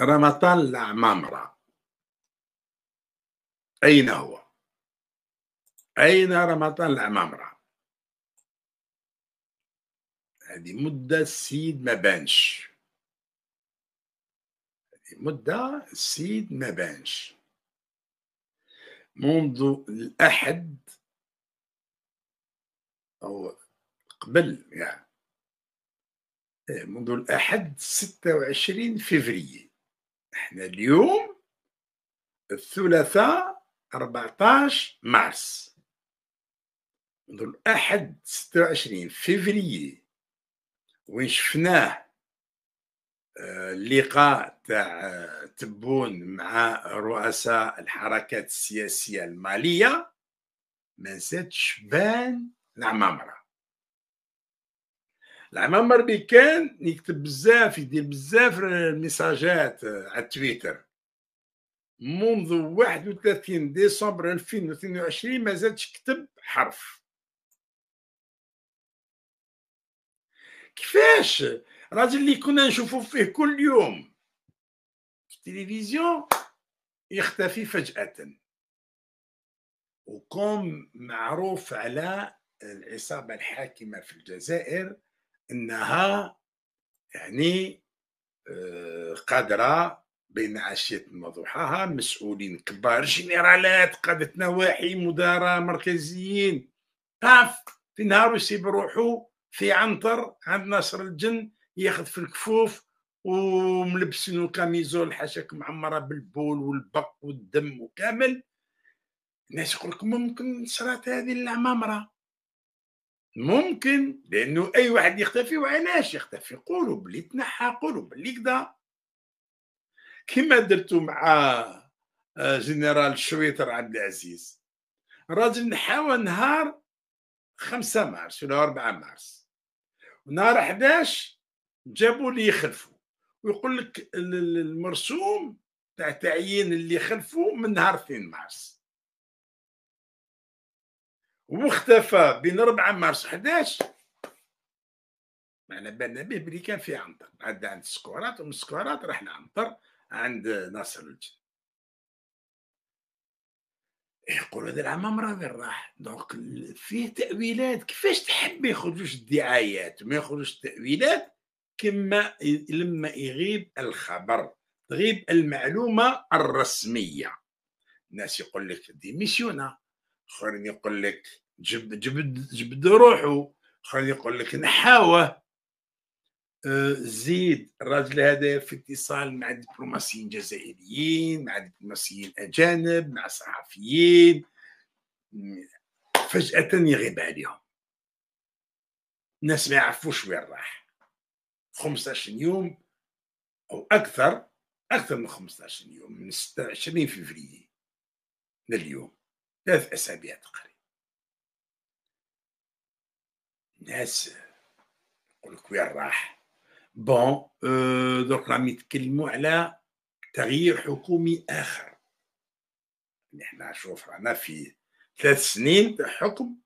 رمضان العمامرة أين هو؟ أين رمضان العمامرة؟ هذه مدة السيد ما بانش مدة السيد ما بانش منذ الأحد أو قبل يعني منذ الأحد 26 فيفري احنا اليوم الثلاثاء 14 مارس منذ الأحد 26 فيفري وين شفناه آه، اللقاء تاع آه، تبون مع رؤساء الحركات السياسية المالية ما زادش بان العمامرة العام كان يكتب بزاف يدير بزاف ميساجات على تويتر منذ 31 ديسمبر 2022 ما زادش كتب حرف كيفاش الراجل اللي كنا نشوفه فيه كل يوم في التلفزيون يختفي فجأة وكم معروف على العصابة الحاكمة في الجزائر انها يعني آه، قادره بين عشيه وضحاها مسؤولين كبار جنرالات قاده نواحي مدراء مركزيين طاف في نهار يسيب روحو في عنتر عند ناصر الجن ياخذ في الكفوف وملبسينو كاميزول حاشاك معمره بالبول والبق والدم وكامل الناس يقول لك ممكن صرات هذه العمامره ممكن لانه اي واحد يختفي وعلاش يختفي قولوا بلي تنحى قولوا بلي كدا كما درتو مع آه، جنرال شويتر عبد العزيز الراجل نحاو نهار 5 مارس ولا 4 مارس ونهار 11 جابوا لي يخلفوا ويقول لك المرسوم تاع تعيين اللي خلفوا من نهار 2 مارس واختفى بين 4 مارس 11 معنا بالنا به بلي كان في عنطر عدى عند السكورات ومن السكورات راح لعنطر عند ناصر الجن إيه، يقولوا هذا العام راضي راح دونك فيه تاويلات كيفاش تحب ما يخرجوش الدعايات وما يخرجوش التاويلات كما لما يغيب الخبر تغيب المعلومه الرسميه الناس يقول لك ديميسيونا اخرين يقول لك جب جب جب روحه خلي يقول لك نحاوه آه، زيد الراجل هذا في اتصال مع دبلوماسيين جزائريين مع دبلوماسيين اجانب مع صحفيين فجاه يغيب عليهم الناس ما يعرفوش وين راح 15 يوم او اكثر اكثر من 15 يوم من 26 فبراير لليوم ثلاث اسابيع تقريبا ناس يقول لك وين راح بون أه درك راهم يتكلموا على تغيير حكومي اخر نحن شوف رانا في ثلاث سنين حكم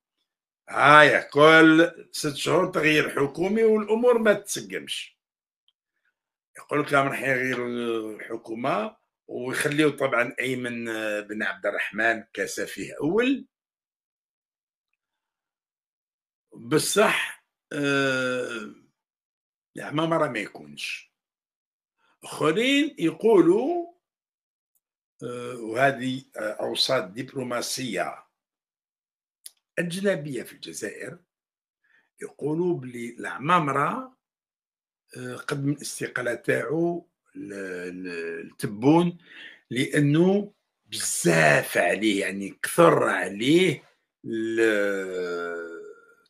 هاي آه، كل ست شهور تغيير حكومي والامور ما تسقمش يقول لك راح يغير الحكومه ويخليه طبعا ايمن بن عبد الرحمن كسفيه اول بصح آه لا ما مرة ما يكونش اخرين يقولوا آه وهذه اوساط دبلوماسيه اجنبيه في الجزائر يقولوا بلي العمامره آه، قدم الاستقاله تاعو لتبون لانه بزاف عليه يعني كثر عليه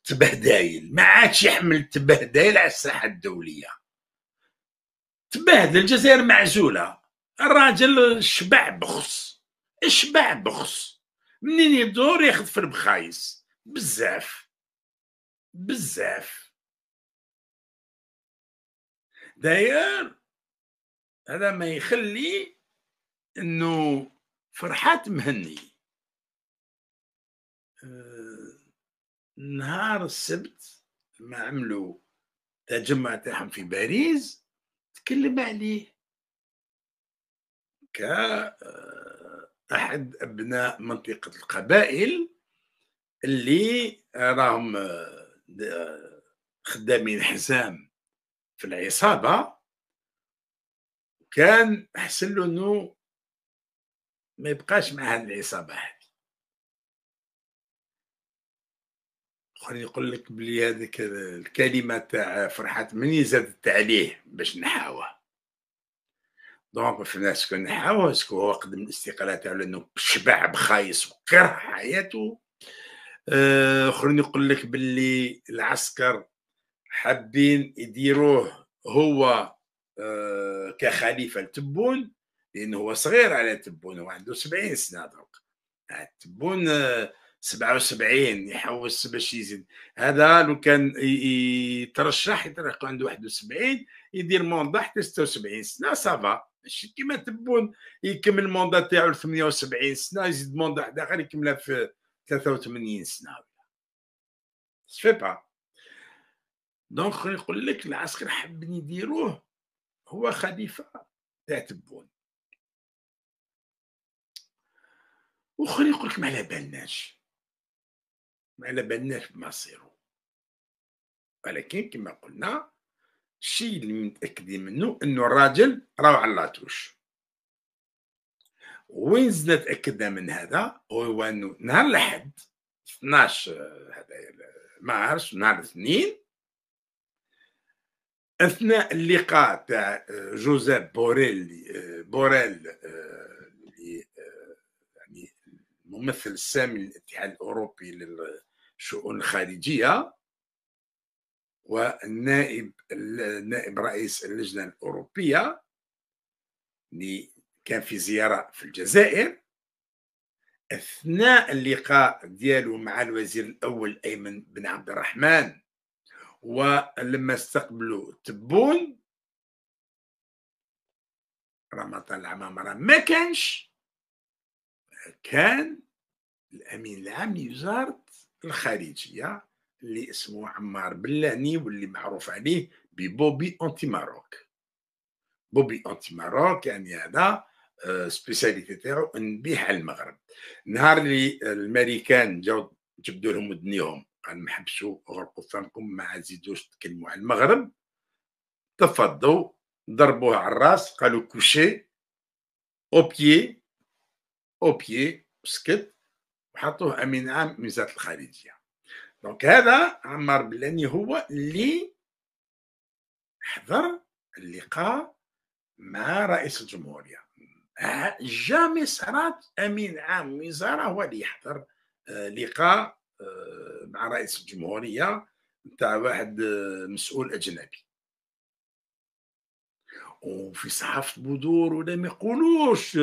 تبهدايل ما عادش يحمل تبهدايل على الساحه الدوليه تبهدل الجزائر معزوله الراجل شبع بخص شبع بخص منين يدور ياخذ في البخايس بزاف بزاف داير هذا ما يخلي انه فرحات مهني أه نهار السبت ما عملوا تجمع تاعهم في باريس تكلم عليه ك آه، احد ابناء منطقه القبائل اللي راهم آه، آه، خدامين حزام في العصابه كان حسن له انه ما يبقاش مع هذه العصابه خلي يقول لك بلي هذيك الكلمه تاع فرحات مني زادت عليه باش نحاوه دونك فهمنا كون نحاوه سكو هو قدم الاستقاله تاعو لانه شبع بخايس وكره حياته آه، اخرين يقول لك بلي العسكر حابين يديروه هو آه، كخليفه لتبون لانه هو صغير على تبون هو عنده 70 سنه دونك تبون أه 77 يحوس باش يزيد هذا لو كان يترشح يترشح عنده 71 يدير موندا حتى 76 سنه سافا ماشي كيما تبون يكمل الموندا تاعو 78 سنه يزيد موندا حدا اخر يكملها في 83 سنه سفي با دونك يقول لك العسكر حب يديروه هو خليفه تاع تبون وخر يقول لك ما على بالناش ما على بالناش بمصيرو ولكن كما قلنا الشيء اللي متاكدين منه انه الراجل راهو على لاتوش وين زدنا تاكدنا من هذا هو انه نهار الاحد 12 هذا ما عرفش نهار الاثنين اثناء اللقاء تاع آه، جوزيف بوريل آه، بوريل آه، يعني الممثل السامي للاتحاد الاوروبي لل شؤون خارجية والنائب نائب رئيس اللجنة الأوروبية اللي كان في زيارة في الجزائر أثناء اللقاء ديالو مع الوزير الأول أيمن بن عبد الرحمن ولما استقبلوا تبون رمضان العمامرة ما كانش كان الأمين العام لوزارة الخارجيه اللي اسمه عمار بلاني واللي معروف عليه ببوبي اونتي ماروك بوبي اونتي ماروك يعني هذا آه، سبيساليتي تاعو نبيح على المغرب نهار اللي الامريكان جاو جبدوا لهم ودنيهم قال ما غرقوا فمكم ما زيدوش تكلموا على المغرب تفضوا ضربوه على الراس قالوا كوشي او بيي او بيي سكت وحطوه امين عام من وزاره الخارجيه دونك هذا عمار بلاني هو اللي حضر اللقاء مع رئيس الجمهوريه جامي صارت امين عام وزاره هو اللي يحضر آه، لقاء آه، مع رئيس الجمهوريه تاع واحد آه، مسؤول اجنبي وفي صحافه بودور ولا ما يقولوش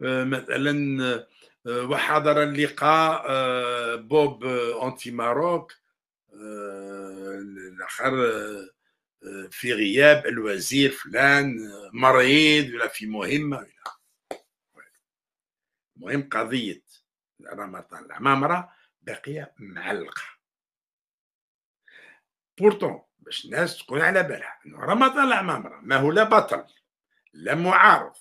مثلا أه، وحضر اللقاء أه، بوب أنتي ماروك أه، الآخر في غياب الوزير فلان مريض ولا في مهمة ولا المهم قضية رمضان العمامره مامرة باقية معلقة بورتون باش الناس تكون على بالها رمضان راه ما هو لا بطل لا معارض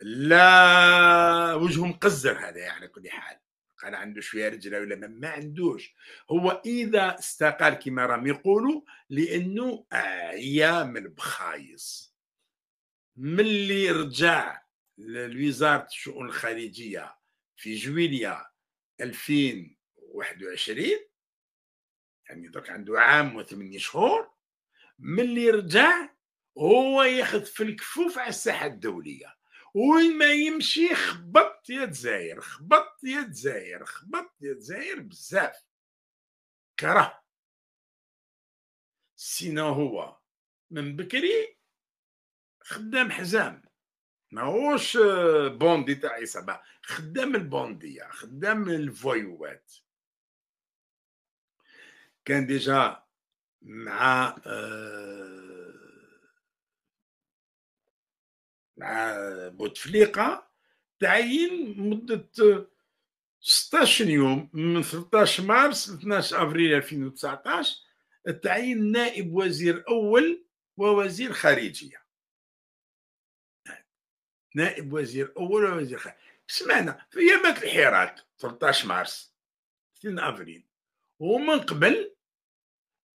لا وجهه مقزر هذا يعني كل حال كان عنده شويه رجله ولا ما عندوش هو اذا استقال كما راهم يقولوا لانه عيا آه، بخايص ملي رجع لوزاره الشؤون الخارجيه في جويليا 2021 يعني درك عنده عام وثمانية شهور ملي رجع هو ياخذ في الكفوف على الساحه الدوليه وين ما يمشي خبط يا دزاير خبط يا دزاير خبط يا دزاير بزاف كره سينا هو من بكري خدام حزام ماهوش آه، بوندي تاع عصابه خدام البونديه خدام الفويوات كان ديجا مع آه مع بوتفليقه تعين مده 16 يوم من 13 مارس ل 12 ابريل 2019 تعيين نائب وزير اول ووزير خارجيه نائب وزير اول ووزير خارجيه سمعنا في ايامات الحراك 13 مارس 2 ابريل ومن قبل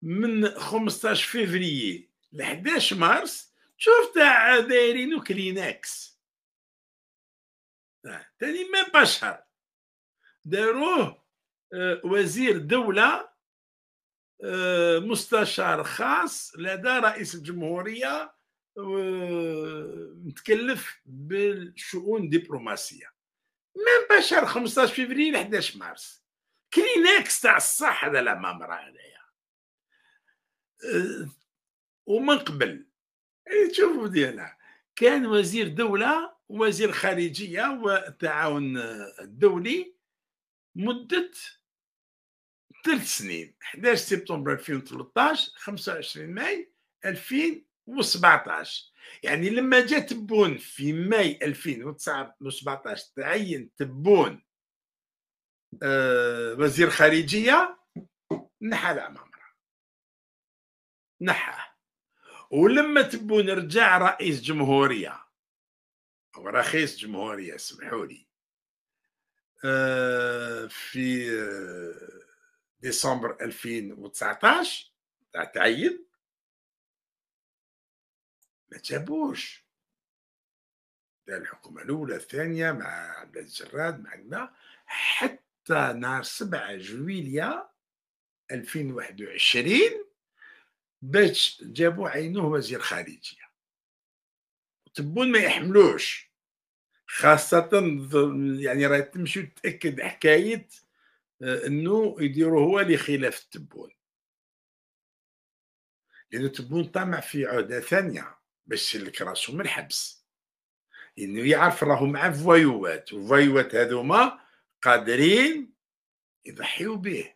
من 15 فيفري ل 11 مارس شوف تاع دايرينو كلينكس تاني ما بشهر داروه آه، وزير دولة آه، مستشار خاص لدى رئيس الجمهورية متكلف بالشؤون الدبلوماسية من بشهر 15 فبراير ل 11 مارس كلينكس تاع الصح هذا لا مامرا هذايا آه، ومن قبل إيه، شوفوا ديالها كان وزير دوله وزير خارجيه والتعاون الدولي مده ثلاث سنين 11 سبتمبر 2013 25 ماي 2017 يعني لما جاء تبون في ماي 2017 تعين تبون آه وزير خارجيه نحى العمامره نحاه ولما تبو نرجع رئيس جمهورية أو رئيس جمهورية اسمحوا لي آه، في آه، ديسمبر 2019 تاع تعين ما جابوش الحكومة الأولى الثانية مع عبد الجراد مع كذا حتى نهار 7 جويليا 2021 باش جابوا عينوه وزير خارجيه تبون ما يحملوش خاصة يعني راهي تمشي تأكد حكاية آه، انه يديروا هو لخلاف تبون لانه تبون طمع في عهدة ثانية باش يسلك راسو من الحبس لأنه يعرف راهو مع فوايوات وفوايوات هذوما قادرين يضحيو به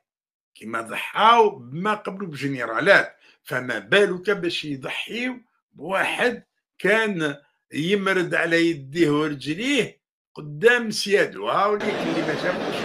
كما ضحاو بما قبلوا بجنرالات فما بالك باش يضحيو بواحد كان يمرد على يديه ورجليه قدام سيادو هاوليك اللي ما شافوش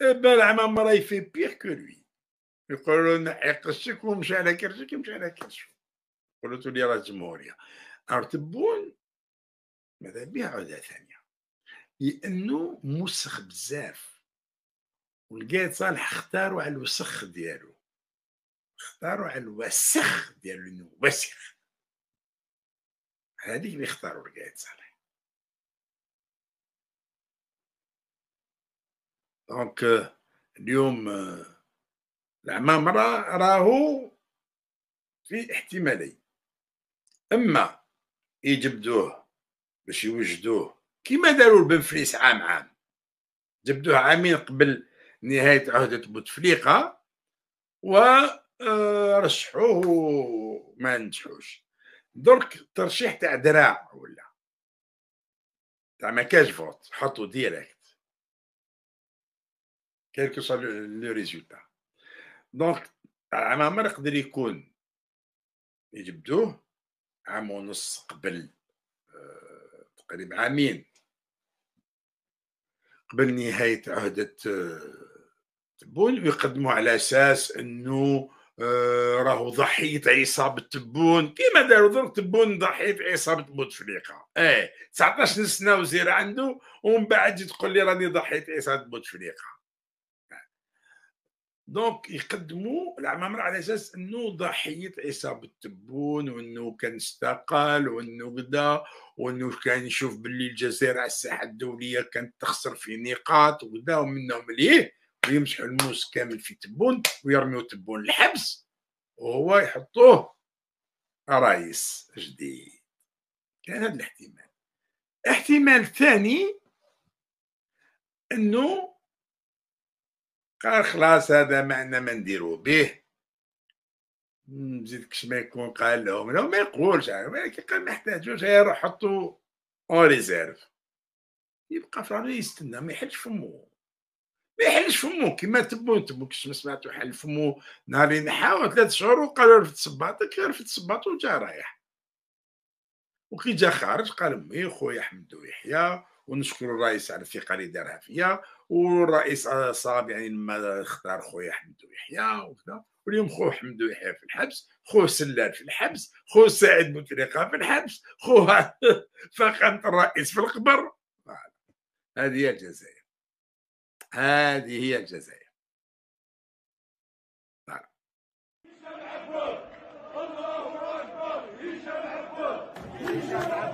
بال عمام راه يفي بيغ كو لوي يقولوا لنا ومشى على كرشك ومشى على كرشك قلت لي راه جمهوريه ارتبون ماذا بها عودة ثانية لأنه مسخ بزاف ولقيت صالح اختاروا على الوسخ ديالو اختاروا على الوسخ ديالو انه وسخ هذيك اللي اختاروا لقيت صالح دونك اليوم العمام راهو في احتمالي اما يجبدوه باش يوجدوه كيما داروا البنفليس عام عام جبدوه عامين قبل نهايه عهده بوتفليقه ورشحوه آه، ما نجحوش درك ترشيح تاع دراع ولا تاع ما كاش فوت حطوا ديريكت كيل كو لو ريزولتا دونك عام عمر يقدر يكون يجبدوه عام ونص قبل تقريبا عامين قبل نهاية عهدة تبون ويقدموا على أساس أنه راهو ضحية عصابة تبون كيما داروا درك تبون ضحية عصابة بوتفليقة ايه 19 سنة وزير عنده ومن بعد تقول لي راني ضحية عصابة بوتفليقة دونك يقدموا العمامره على اساس انه ضحيه عصابه التبون وانه كان استقال وانه كذا وانه كان يشوف باللي الجزائر على الساحه الدوليه كانت تخسر في نقاط وكذا ومنهم ليه ويمسحوا الموس كامل في تبون ويرميوا تبون الحبس وهو يحطوه رئيس جديد كان هذا الاحتمال الاحتمال الثاني انه قال خلاص هذا ما عندنا ما نديرو به نزيد كش ما يكون قال لهم لو ما يقولش ولكن قال ما يحتاجوش يروح حطو اون ريزيرف يبقى فرانو يستنى ما يحلش فمو ما يحلش فمو كيما تبو تبو كش ما سمعتو حل فمو نهار نحاو ثلاث شهور وقالو رفد صباطك رفد صباط وجا رايح وكي جا خارج قال مي خويا حمدو يحيى ونشكر الرئيس على الثقه اللي دارها فيا والرئيس صاب يعني لما اختار خويا حمدو يحيى وكذا واليوم خو حمدو يحيى في الحبس خوه سلال في الحبس خوه سعيد بوتريقه في الحبس خوه فقط الرئيس في القبر هذه هي الجزائر هذه هي الجزائر الله